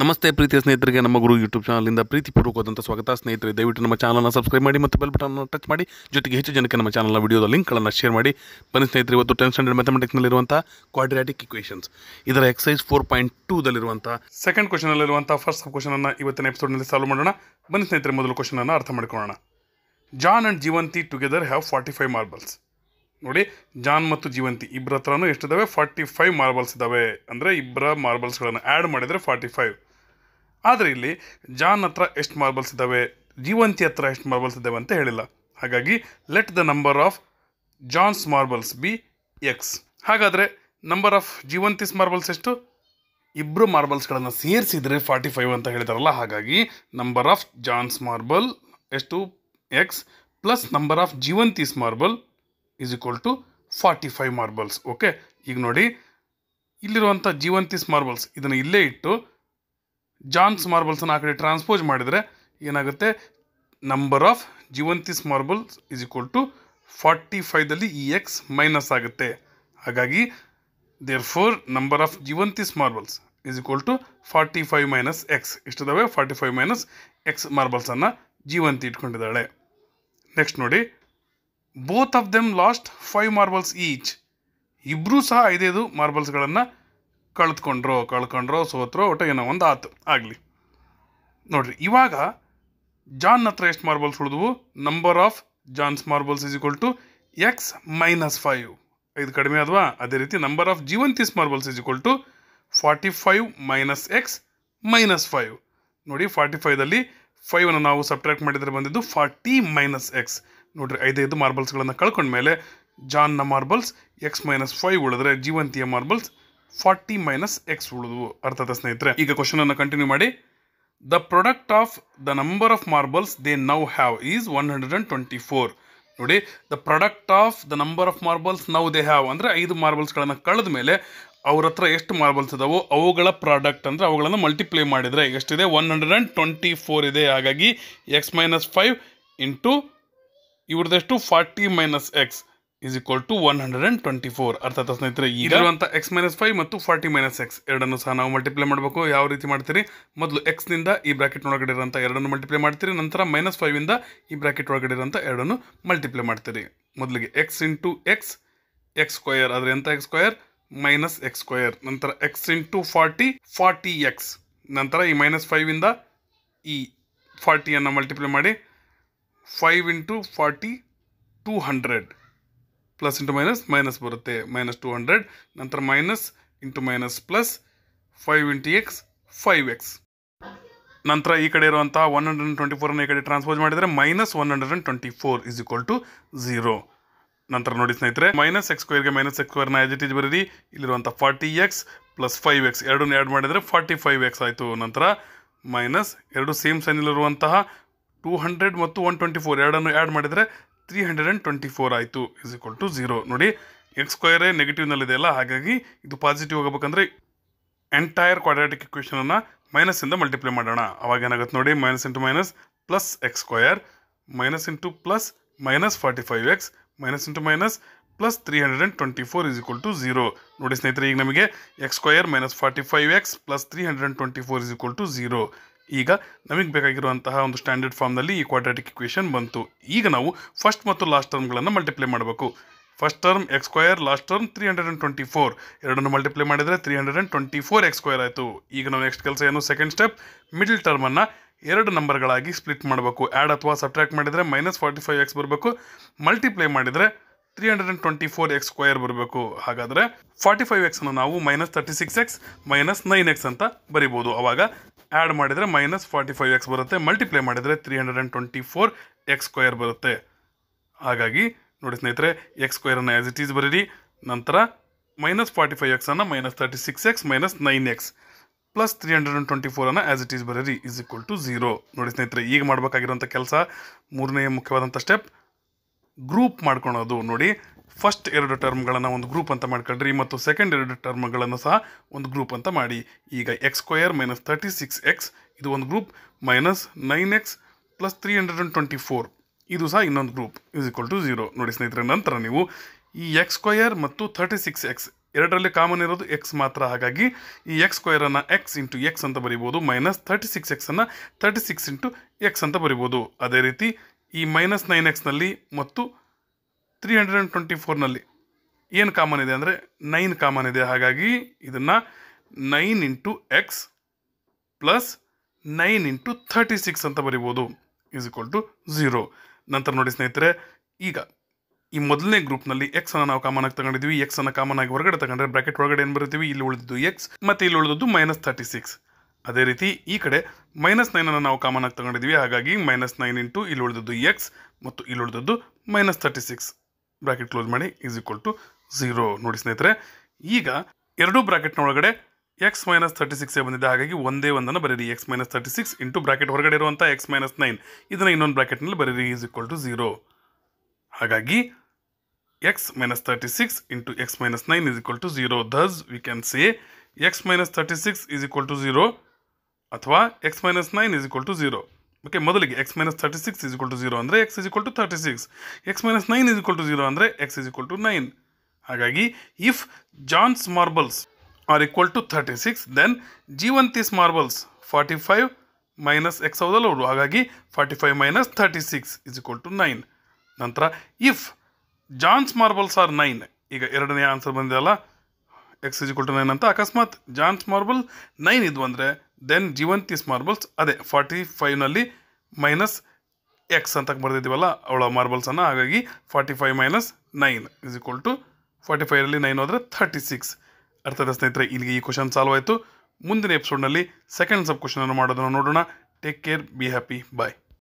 ನಮಸ್ತೆ ಪ್ರೀತಿಯ ಸ್ನೇಹಿತರಿಗೆ ನಮ್ಮ ಗುರು ಯೂಟ್ಯೂಬ್ ಚಾನಲ್ನಿಂದ ಪ್ರೀತಿಪೂರ್ವಕವಾದಂಥ ಸ್ವಾಗತ ಸ್ನೇಹಿತರೆ ದಯವಿಟ್ಟು ನಮ್ಮ ಚಾನಲನ್ನು ಸಬ್ಸ್ಕ್ರೈಬ್ ಮಾಡಿ ಮತ್ತು ಬೆಲ್ ಬಟನ್ ಟಚ್ ಮಾಡಿ ಜೊತೆಗೆ ಹೆಚ್ಚು ಜನಕ್ಕೆ ನಮ್ಮ ಚಾನಲ್ನ ವೀಡಿಯೋದ ಲಿಂಕ್ಗಳನ್ನು ಶೇರ್ ಮಾಡಿ ಬನ್ನಿ ಸ್ನೇಹಿತರೆ ಇವತ್ತು ಟೆನ್ ಸ್ಟ್ಯಾಂಡರ್ಡ್ ಮೆಥಮೆಟಿಕ್ಸ್ನಲ್ಲಿರುವಂಥ ಕ್ವಾಡ್ರಾಟಿಕ್ ಇಕ್ವೇಷನ್ಸ್ ಇದರ ಎಕ್ಸೈಸ್ ಫೋರ್ ಪಾಯಿಂಟ್ ಟೂದಲ್ಲಿರುವಂಥ ಸೆಕೆಂಡ್ ಕ್ವಶನಲ್ಲಿರುವಂಥ ಫಸ್ಟ್ ಸಬ್ ಕ್ವಶನನ್ನು ಇವತ್ತಿನ ಎಪಿಸೋಡ್ನಲ್ಲಿ ಸಾಲ್ವ್ ಮಾಡೋಣ ಬನ್ನಿ ಸ್ನೇಹಿತರೆ ಮೊದಲು ಕ್ವಶನನ್ನು ಅರ್ಥ ಮಾಡಿಕೊಳ್ಳೋಣ John and Jeevanti together have forty five marbles ನೋಡಿ ಜಾನ್ ಮತ್ತು ಜೀವಂತಿ ಇಬ್ಬರ ಹತ್ರನೂ ಎಷ್ಟಿದ್ದಾವೆ ಫಾರ್ಟಿ ಫೈವ್ ಮಾರ್ಬಲ್ಸ್ ಇದ್ದಾವೆ ಅಂದರೆ ಇಬ್ಬರ ಮಾರ್ಬಲ್ಸ್ಗಳನ್ನು ಆ್ಯಡ್ ಮಾಡಿದರೆ ಫಾರ್ಟಿ ಫೈವ್ ಆದರೆ ಇಲ್ಲಿ ಜಾನ್ ಹತ್ರ ಎಷ್ಟು ಮಾರ್ಬಲ್ಸ್ ಇದ್ದಾವೆ ಜೀವಂತಿ ಹತ್ರ ಎಷ್ಟು ಮಾರ್ಬಲ್ಸ್ ಇದ್ದಾವೆ ಅಂತ ಹೇಳಿಲ್ಲ ಹಾಗಾಗಿ let the number of John's marbles be x ಹಾಗಾದರೆ ನಂಬರ್ ಆಫ್ ಜೀವಂತಿಸ್ ಮಾರ್ಬಲ್ಸ್ ಎಷ್ಟು ಇಬ್ಬರು ಮಾರ್ಬಲ್ಸ್ಗಳನ್ನು ಸೇರಿಸಿದರೆ ಫಾರ್ಟಿ ಫೈವ್ ಅಂತ ಹೇಳಿದಾರಲ್ಲ ಹಾಗಾಗಿ ನಂಬರ್ ಆಫ್ ಜಾನ್ಸ್ ಮಾರ್ಬಲ್ ಎಷ್ಟು x plus number of Jeevanti's marble is equal to forty five marbles okay ಈಗ ನೋಡಿ ಇಲ್ಲಿರುವಂಥ ಜೀವಂತಿಸ್ ಮಾರ್ಬಲ್ಸ್ ಇದನ್ನು ಇಲ್ಲೇ ಇಟ್ಟು ಜಾನ್ಸ್ ಮಾರ್ಬಲ್ಸನ್ನು ಆ ಕಡೆ ಟ್ರಾನ್ಸ್ಪೋಸ್ ಮಾಡಿದರೆ ಏನಾಗುತ್ತೆ number of Jeevanti's marbles is equal to forty ಫೈವ್ದಲ್ಲಿ ಇ ಎಕ್ಸ್ ಮೈನಸ್ ಆಗುತ್ತೆ ಹಾಗಾಗಿ therefore number of Jeevanti's marbles is equal to forty five minus x ಇಷ್ಟಿದಾವೆ ಫಾರ್ಟಿ ಫೈವ್ ಮೈನಸ್ ಎಕ್ಸ್ ಮಾರ್ಬಲ್ಸನ್ನು ಜೀವಂತಿ ಇಟ್ಕೊಂಡಿದ್ದಾಳೆ ನೆಕ್ಸ್ಟ್ ನೋಡಿ both of them lost five marbles each ಇಬ್ಬರೂ ಸಹ ಐದೈದು ಮಾರ್ಬಲ್ಸ್ಗಳನ್ನು ಕಳೆದುಕೊಂಡ್ರೋ ಕಳ್ಕೊಂಡ್ರೋ ಸೋತ್ರೋ ಒಟ್ಟು ಏನೋ ಒಂದು ಆತು ಆಗಲಿ ನೋಡಿರಿ ಇವಾಗ ಜಾನ್ ಹತ್ರ ಎಷ್ಟು ಮಾರ್ಬಲ್ಸ್ ಉಳಿದವು number of John's marbles is equal to x minus five ಐದು ಕಡಿಮೆ ಅದ್ವಾ ಅದೇ ರೀತಿ number of Jeevanti's marbles is equal to forty five minus x minus five ನೋಡಿ ಫಾರ್ಟಿ ಫೈದಲ್ಲಿ ಫೈವನ್ನು ನಾವು ಸಬ್ಟ್ರಾಕ್ಟ್ ಮಾಡಿದರೆ ಬಂದಿದ್ದು ಫಾರ್ಟಿ ಮೈನಸ್ ಎಕ್ಸ್ ನೋಡ್ರಿ ಐದೈದು ಮಾರ್ಬಲ್ಸ್ಗಳನ್ನು ಕಳ್ಕೊಂಡ್ಮೇಲೆ ಜಾನ್ನ ಮಾರ್ಬಲ್ಸ್ ಎಕ್ಸ್ ಮೈನಸ್ ಫೈವ್ ಉಳಿದ್ರೆ ಜೀವಂತಿಯ ಮಾರ್ಬಲ್ಸ್ ಫಾರ್ಟಿ ಮೈನಸ್ ಎಕ್ಸ್ ಉಳಿದ್ವು ಅರ್ಥದ ಸ್ನೇಹಿತರೆ ಈಗ ಕ್ವಶನನ್ನು ಕಂಟಿನ್ಯೂ ಮಾಡಿ the product of the number of marbles they now have is one hundred and twenty four ನೋಡಿ the product of the number of marbles now they have ಅಂದರೆ ಐದು ಮಾರ್ಬಲ್ಸ್ಗಳನ್ನು ಕಳೆದ ಮೇಲೆ ಅವ್ರ ಹತ್ರ ಎಷ್ಟು ಮಾರ್ಬಲ್ಸ್ ಇದಾವೋ ಅವುಗಳ ಪ್ರಾಡಕ್ಟ್ ಅಂದರೆ ಅವುಗಳನ್ನು ಮಲ್ಟಿಪ್ಲೈ ಮಾಡಿದರೆ ಎಷ್ಟಿದೆ one hundred and twenty four ಇದೆ ಹಾಗಾಗಿ ಎಕ್ಸ್ ಮೈನಸ್ ಫೈವ್ ಇಂಟು ಇವ್ರದಷ್ಟು forty minus x is equal to one hundred and twenty four ಅರ್ಥಾತ್ ಸ್ನೇಹಿತರೆ ಇರುವಂಥ ಎಕ್ಸ್ ಮೈನಸ್ ಫೈವ್ ಮತ್ತು ಫಾರ್ಟಿ ಮೈನಸ್ ಎಕ್ಸ್ ಎರಡನ್ನು ಸಹ ನಾವು ಮಲ್ಟಿಪ್ಲೈ ಮಾಡಬೇಕು ಯಾವ ರೀತಿ ಮಾಡ್ತೀರಿ ಮೊದಲು ಎಕ್ಸ್ನಿಂದ ಈ ಬ್ರಾಕೆಟ್ ಒಳಗಡೆ ಇರೋಂಥ ಎರಡನ್ನು ಮಲ್ಟಿಪ್ಲೈ ಮಾಡ್ತೀರಿ ನಂತರ ಮೈನಸ್ ಫೈವಿಂದ ಈ ಬ್ರಾಕೆಟ್ ಒಳಗಡೆ ಇರೋಂಥ ಎರಡನ್ನು ಮಲ್ಟಿಪ್ಲೈ ಮಾಡ್ತೀರಿ ಮೊದಲಿಗೆ x into x x square ಆದರೆ ಎಂಥ x square minus x square ನಂತರ x into forty forty x ನಂತರ ಈ ಮೈನಸ್ ಫೈವಿಂದ ಈ ಫಾರ್ಟಿಯನ್ನು ಮಲ್ಟಿಪ್ಲೈ ಮಾಡಿ five into forty two hundred plus into minus minus ಬರುತ್ತೆ ಮೈನಸ್ ಟು ಹಂಡ್ರೆಡ್ ನಂತರ minus into minus plus five into x five x ನಂತರ ಈ ಕಡೆ ಇರುವಂಥ ಒನ್ ಹಂಡ್ರೆಡ್ ಆ್ಯಂಡ್ ಟ್ವೆಂಟಿ ಫೋರನ್ನು ಈ ಕಡೆ ಟ್ರಾನ್ಸ್ಪೋಸ್ ಮಾಡಿದರೆ minus one hundred and twenty four is equal to zero ನಂತರ ನೋಡಿ ಸ್ನೇಹಿತರೆ ಮೈನಸ್ ಎಕ್ಸ್ ಸ್ಕ್ವೇರ್ಗೆ ಮೈನಸ್ ಎಕ್ಸ್ ಸ್ಕ್ವೇರ್ನ ಎಜ್ ಇಟ್ ಬರೀರಿ ಇಲ್ಲಿರುವಂಥ forty x plus five x ಎರಡನ್ನು ಆ್ಯಡ್ ಮಾಡಿದರೆ ಫಾರ್ಟಿ ಫೈವ್ ಎಕ್ಸ್ ಆಯಿತು ನಂತರ ಮೈನಸ್ ಎರಡು ಸೇಮ್ ಸೈನಲ್ಲಿರುವಂತಹ ಟೂ ಹಂಡ್ರೆಡ್ ಮತ್ತು ಒನ್ ಟ್ವೆಂಟಿ ಫೋರ್ ಎರಡನ್ನು ಆ್ಯಡ್ ಮಾಡಿದರೆ three hundred and twenty four ಆಯಿತು ಇಸ್ ಈಕ್ವಲ್ ಟು ಝೀರೋ ನೋಡಿ ಎಕ್ಸ್ ನೆಗೆಟಿವ್ನಲ್ಲಿದೆ ಇದೆಯಲ್ಲ ಹಾಗಾಗಿ ಇದು ಪಾಸಿಟಿವ್ ಹೋಗಬೇಕಂದ್ರೆ ಎಂಟೈರ್ ಕ್ವಾಡ್ರಾಟಿಕ್ ಇಕ್ವೇಷನನ್ನು ಮೈನಸಿಂದ ಮಲ್ಟಿಪ್ಲೈ ಮಾಡೋಣ ಅವಾಗ ಏನಾಗುತ್ತೆ ನೋಡಿ minus into minus plus x square minus into plus minus forty five x minus into minus plus three hundred and twenty four is equal to zero ನೋಡಿ ಸ್ನೇಹಿತರೆ ಈಗ ನಮಗೆ x square minus forty five x plus three hundred and twenty four is equal to zero ಈಗ ನಮಗೆ ಬೇಕಾಗಿರುವಂತಹ ಒಂದು standard ಫಾರ್ಮ್ನಲ್ಲಿ ಈ quadratic equation ಬಂತು ಈಗ ನಾವು ಫಸ್ಟ್ ಮತ್ತು ಲಾಸ್ಟ್ ಟರ್ಮ್ಗಳನ್ನು ಮಲ್ಟಿಪ್ಲೈ ಮಾಡಬೇಕು first term x square last term three hundred and twenty four ಎರಡನ್ನು ಮಲ್ಟಿಪ್ಲೈ ಮಾಡಿದರೆ three hundred and twenty four x square ಆಯಿತು ಈಗ ನಾವು ನೆಕ್ಸ್ಟ್ ಕೆಲಸ ಏನು ಸೆಕೆಂಡ್ ಸ್ಟೆಪ್ ಮಿಡಲ್ ಟರ್ಮನ್ನು ಎರಡು ನಂಬರ್ಗಳಾಗಿ ಸ್ಪ್ಲಿಟ್ ಮಾಡಬೇಕು ಆ್ಯಡ್ ಅಥವಾ ಸಬ್ಟ್ರ್ಯಾಕ್ಟ್ ಮಾಡಿದರೆ ಮೈನಸ್ ಫಾರ್ಟಿ ಫೈವ್ ಎಕ್ಸ್ ಬರಬೇಕು ಮಲ್ಟಿಪ್ಲೈ ಮಾಡಿದರೆ three hundred and twenty four x square ಬರಬೇಕು ಹಾಗಾದರೆ ಫಾರ್ಟಿ ಫೈವ್ ಎಕ್ಸನ್ನು ನಾವು minus thirty six x minus nine x ಅಂತ ಬರಿಬೋದು ಆವಾಗ ಆ್ಯಡ್ ಮಾಡಿದರೆ ಮೈನಸ್ ಫಾರ್ಟಿ ಫೈವ್ ಎಕ್ಸ್ ಬರುತ್ತೆ ಮಲ್ಟಿಪ್ಲೈ ಮಾಡಿದರೆ three hundred and twenty four x square ಬರುತ್ತೆ ಹಾಗಾಗಿ ನೋಡಿ ಸ್ನೇಹಿತರೆ ಎಕ್ಸ್ ಸ್ಕ್ವೇರನ್ನು ಆ್ಯಸ್ ಇಟ್ ಈಸ್ ಬರೀರಿ ನಂತರ ಮೈನಸ್ ಫಾರ್ಟಿ ಫೈವ್ ಎಕ್ಸನ್ನು minus thirty six x minus nine x plus three hundred and twenty ಫೋರನ್ನು ಆ್ಯಸ್ ಇಟ್ ಈಸ್ ಬರೀರಿ ಈಸ್ ಈಕ್ವಲ್ ಟು ಜೀರೋ ನೋಡಿ ಸ್ನೇಹಿತರೆ ಈಗ ಮಾಡಬೇಕಾಗಿರುವಂಥ ಕೆಲಸ ಮೂರನೇ ಮುಖ್ಯವಾದಂಥ ಸ್ಟೆಪ್ ಗ್ರೂಪ್ ಮಾಡ್ಕೊಳೋದು ನೋಡಿ ಫಸ್ಟ್ ಎರಡು ಟರ್ಮ್ಗಳನ್ನು ಒಂದು ಗ್ರೂಪ್ ಅಂತ ಮಾಡ್ಕೊಳ್ರಿ ಮತ್ತು ಸೆಕೆಂಡ್ ಎರಡು ಟರ್ಮ್ಗಳನ್ನು ಸಹ ಒಂದು ಗ್ರೂಪ್ ಅಂತ ಮಾಡಿ ಈಗ x square minus thirty six x ಇದು ಒಂದು group minus nine x plus three hundred and twenty four ಇದು ಸಹ ಇನ್ನೊಂದು group is equal to zero ನೋಡಿ ಸ್ನೇಹಿತರೆ ನಂತರ ನೀವು ಈ ಎಕ್ಸ್ ಸ್ಕ್ವಯರ್ ಮತ್ತು ತರ್ಟಿ ಸಿಕ್ಸ್ ಎಕ್ಸ್ ಎರಡರಲ್ಲಿ ಕಾಮನ್ ಇರೋದು ಎಕ್ಸ್ ಮಾತ್ರ ಹಾಗಾಗಿ ಈ ಎಕ್ಸ್ ಸ್ಕ್ವಯರನ್ನು ಎಕ್ಸ್ ಇಂಟು ಎಕ್ಸ್ ಅಂತ ಬರಿಬೋದು ಮೈನಸ್ ತರ್ಟಿ ಸಿಕ್ಸ್ ಎಕ್ಸನ್ನು ತರ್ಟಿ ಸಿಕ್ಸ್ ಇಂಟು ಎಕ್ಸ್ ಅಂತ ಬರಿಬೋದು ಅದೇ ರೀತಿ ಈ ಮೈನಸ್ ನೈನ್ ಎಕ್ಸ್ನಲ್ಲಿ ಮತ್ತು ತ್ರೀ ಹಂಡ್ರೆಡ್ ಆ್ಯಂಡ್ ಟ್ವೆಂಟಿ ಫೋರ್ನಲ್ಲಿ ಏನು ಕಾಮನ್ ಇದೆ ಅಂದರೆ ನೈನ್ ಕಾಮನ್ ಇದೆ ಹಾಗಾಗಿ ಇದನ್ನು nine into x plus nine into thirty six ಅಂತ ಬರಿಬೋದು ಈಸ್ ಈಕ್ವಲ್ ಟು ಝೀರೋ ನಂತರ ನೋಡಿ ಸ್ನೇಹಿತರೆ ಈಗ ಈ ಮೊದಲನೇ ಗ್ರೂಪ್ನಲ್ಲಿ ಎಕ್ಸ್ ನಾವು ಕಾಮನ್ ಆಗಿ ತಗೊಂಡಿದ್ವಿ ಎಕ್ಸ್ ಕಾಮನ್ ಆಗಿ ಹೊರಗಡೆ ತಗೊಂಡ್ರೆ ಬ್ರಾಕೆಟ್ ಒಳಗಡೆ ಏನು ಬರುತ್ತೀವಿ ಇಲ್ಲಿ ಉಳಿದಿದ್ದು ಎಕ್ಸ್ ಮತ್ತು ಇಲ್ಲಿ ಉಳಿದದ್ದು ಮೈನಸ್ ಥರ್ಟಿ ಸಿಕ್ಸ್ ಅದೇ ರೀತಿ ಈ ಕಡೆ ಮೈನಸ್ ನೈನನ್ನು ನಾವು ಕಾಮನ್ ಆಗಿ ತಗೊಂಡಿದ್ವಿ ಹಾಗಾಗಿ ಮೈನಸ್ ನೈನ್ ಇಂಟು ಇಲ್ಲಿ ಉಳಿದದ್ದು ಎಕ್ಸ್ ಮತ್ತು ಇಲ್ಲಿ ಉಳಿದದ್ದು minus thirty six bracket close ಮಾಡಿ ಈಸ್ ಈಕ್ವಲ್ ಟು ಝೀರೋ ನೋಡಿ ಸ್ನೇಹಿತರೆ ಈಗ ಎರಡೂ ಬ್ರಾಕೆಟ್ನ ಒಳಗಡೆ ಎಕ್ಸ್ ಮೈನಸ್ ತರ್ಟಿ ಸಿಕ್ಸ್ ಬಂದಿದೆ ಹಾಗಾಗಿ ಒಂದೇ ಒಂದನ್ನು ಬರೀರಿ x minus thirty six into bracket ಹೊರಗಡೆ ಇರುವಂಥ ಎಕ್ಸ್ ಮೈನಸ್ ನೈನ್ ಇದನ್ನು ಇನ್ನೊಂದು ಬ್ರಾಕೆಟ್ನಲ್ಲಿ ಬರೀರಿ ಈಸ್ ಈಕ್ವಲ್ ಟು ಝೀರೋ ಹಾಗಾಗಿ x minus thirty six into x minus nine is equal to zero thus we can say x minus thirty six is equal to zero ಅಥವಾ x minus nine is equal to zero okay ಮೊದಲಿಗೆ x minus thirty six is to zero ಅಂದರೆ x is to thirty six x minus nine is to zero ಅಂದರೆ x is to nine ಹಾಗಾಗಿ if John's marbles are equal to thirty six then Jeevanti's marbles forty five minus x ಹೌದಲ್ಲ ಅವರು ಹಾಗಾಗಿ forty five minus thirty six is equal to nine ನಂತರ if John's marbles are nine ಈಗ ಎರಡನೇ answer ಬಂದಿದೆ ಅಲ್ಲ X is to nine ಅಂತ ಅಕಸ್ಮಾತ್ ಜಾನ್ಸ್ ಮಾರ್ಬಲ್ ನೈನ್ ಇದು ಅಂದರೆ ದೆನ್ ಒನ್ ಮಾರ್ಬಲ್ಸ್ ಅದೇ ಫಾರ್ಟಿ ಫೈವ್ನಲ್ಲಿ ಮೈನಸ್ ಎಕ್ಸ್ ಅಂತ ಬರೆದಿದ್ದೀವಲ್ಲ ಅವಳ ಮಾರ್ಬಲ್ಸನ್ನು ಹಾಗಾಗಿ forty five minus nine is equal to forty ಫೈವಲ್ಲಿ ನೈನ್ ಆದರೆ ಥರ್ಟಿ ಸಿಕ್ಸ್ ಅರ್ಥದ ಸ್ನೇಹಿತರೆ ಇಲ್ಲಿಗೆ ಈ ಕ್ವಶನ್ ಸಾಲ್ವ್ ಆಯಿತು ಮುಂದಿನ ಎಪಿಸೋಡ್ನಲ್ಲಿ ಸೆಕೆಂಡ್ ಸಬ್ ಕ್ವಶನನ್ನು ಮಾಡೋದನ್ನು ನೋಡೋಣ take care be happy bye